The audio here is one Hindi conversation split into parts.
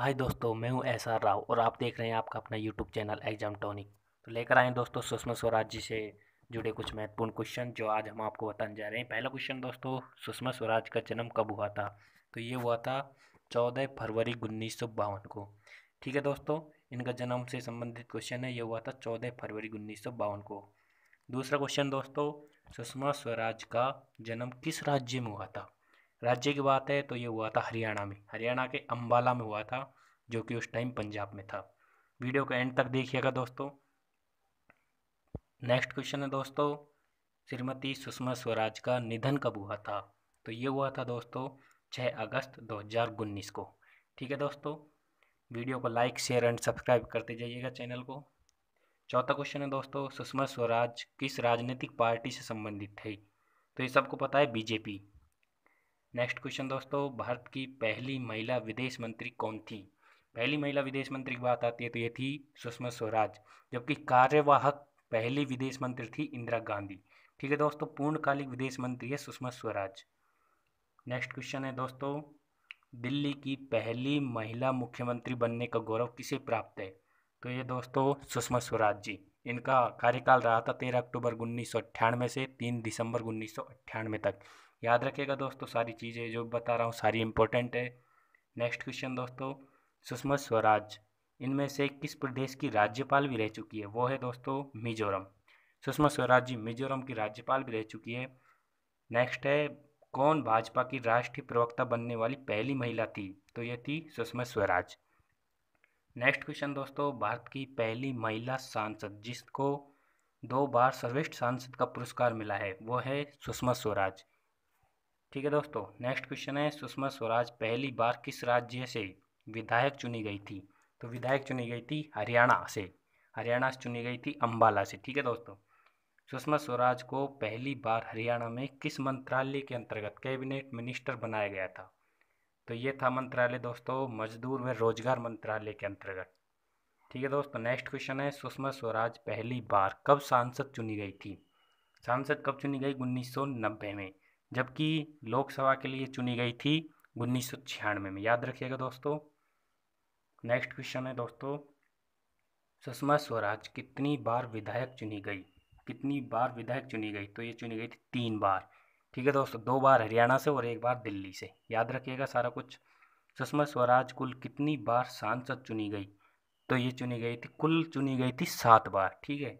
हाय दोस्तों मैं हूं एस आर राव और आप देख रहे हैं आपका अपना यूट्यूब चैनल एग्जाम टॉनिक तो लेकर आए दोस्तों सुषमा स्वराज जी से जुड़े कुछ महत्वपूर्ण क्वेश्चन जो आज हम आपको बताने जा रहे हैं पहला क्वेश्चन दोस्तों सुषमा स्वराज का जन्म कब हुआ था तो ये हुआ था चौदह फरवरी उन्नीस को ठीक है दोस्तों इनका जन्म से संबंधित क्वेश्चन है ये हुआ था चौदह फरवरी उन्नीस को दूसरा क्वेश्चन दोस्तों सुषमा स्वराज का जन्म किस राज्य में हुआ था राज्य की बात है तो ये हुआ था हरियाणा में हरियाणा के अम्बाला में हुआ था जो कि उस टाइम पंजाब में था वीडियो को एंड तक देखिएगा दोस्तों नेक्स्ट क्वेश्चन है दोस्तों श्रीमती सुषमा स्वराज का निधन कब हुआ था तो ये हुआ था दोस्तों छः अगस्त उन्नीस को ठीक है दोस्तों वीडियो को लाइक शेयर एंड सब्सक्राइब करते जाइएगा चैनल को चौथा क्वेश्चन है दोस्तों सुषमा स्वराज किस राजनीतिक पार्टी से संबंधित थे तो ये सबको पता है बीजेपी नेक्स्ट क्वेश्चन दोस्तों भारत की पहली महिला विदेश मंत्री कौन थी पहली महिला विदेश मंत्री की बात आती है तो ये थी सुषमा स्वराज जबकि कार्यवाहक पहली विदेश मंत्री थी इंदिरा गांधी ठीक है दोस्तों पूर्णकालिक विदेश मंत्री है सुषमा स्वराज नेक्स्ट क्वेश्चन है दोस्तों दिल्ली की पहली महिला मुख्यमंत्री बनने का गौरव किसे प्राप्त है तो ये दोस्तों सुषमा स्वराज जी इनका कार्यकाल रहा था तेरह अक्टूबर उन्नीस से तीन दिसंबर उन्नीस तक याद रखिएगा दोस्तों सारी चीज़ें जो बता रहा हूँ सारी इम्पोर्टेंट है नेक्स्ट क्वेश्चन दोस्तों सुषमा स्वराज इनमें से किस प्रदेश की राज्यपाल भी रह चुकी है वो है दोस्तों मिजोरम सुषमा स्वराज जी मिजोरम की राज्यपाल भी रह चुकी है नेक्स्ट है कौन भाजपा की राष्ट्रीय प्रवक्ता बनने वाली पहली महिला थी तो ये थी सुषमा स्वराज नेक्स्ट क्वेश्चन दोस्तों भारत की पहली महिला सांसद जिसको दो बार सर्वेष्ठ सांसद का पुरस्कार मिला है वो है सुषमा स्वराज ठीक है दोस्तों नेक्स्ट क्वेश्चन है सुषमा स्वराज पहली बार किस राज्य से विधायक चुनी गई थी तो विधायक चुनी गई थी हरियाणा से हरियाणा से चुनी गई थी अम्बाला से ठीक है दोस्तों सुषमा स्वराज को पहली बार हरियाणा में किस मंत्रालय के अंतर्गत कैबिनेट मिनिस्टर बनाया गया था तो ये था मंत्रालय दोस्तों मजदूर व रोजगार मंत्रालय के अंतर्गत ठीक है दोस्तों नेक्स्ट क्वेश्चन है सुषमा स्वराज पहली बार कब सांसद चुनी गई थी सांसद कब चुनी गई उन्नीस में जबकि लोकसभा के लिए चुनी गई थी उन्नीस में याद रखिएगा दोस्तों नेक्स्ट क्वेश्चन है दोस्तों सुषमा स्वराज कितनी बार विधायक चुनी गई कितनी बार विधायक चुनी गई तो ये चुनी गई थी तीन बार ठीक है दोस्तों दो बार हरियाणा से और एक बार दिल्ली से याद रखिएगा सारा कुछ सुषमा स्वराज कुल कितनी बार सांसद चुनी गई तो ये चुनी गई थी कुल चुनी गई थी सात बार ठीक है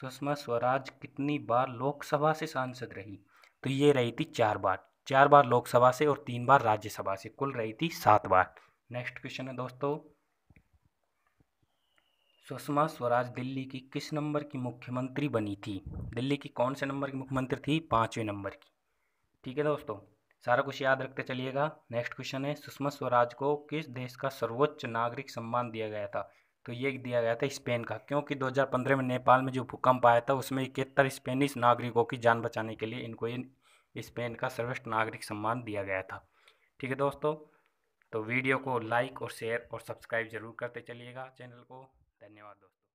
सुषमा स्वराज कितनी बार लोकसभा से सांसद रही तो ये रही थी चार बार चार बार लोकसभा से और तीन बार राज्यसभा से कुल रही थी सात बार नेक्स्ट क्वेश्चन है दोस्तों सुषमा स्वराज दिल्ली की किस नंबर की मुख्यमंत्री बनी थी दिल्ली की कौन से नंबर की मुख्यमंत्री थी पाँचवें नंबर की ठीक है दोस्तों सारा कुछ याद रखते चलिएगा नेक्स्ट क्वेश्चन है सुषमा स्वराज को किस देश का सर्वोच्च नागरिक सम्मान दिया गया था तो ये दिया गया था स्पेन का क्योंकि 2015 में नेपाल में जो भूकंप आया था उसमें इकहत्तर स्पेनिश नागरिकों की जान बचाने के लिए इनको ये स्पेन का सर्वेष्ठ नागरिक सम्मान दिया गया था ठीक है दोस्तों तो वीडियो को लाइक और शेयर और सब्सक्राइब जरूर करते चलिएगा चैनल को धन्यवाद दोस्तों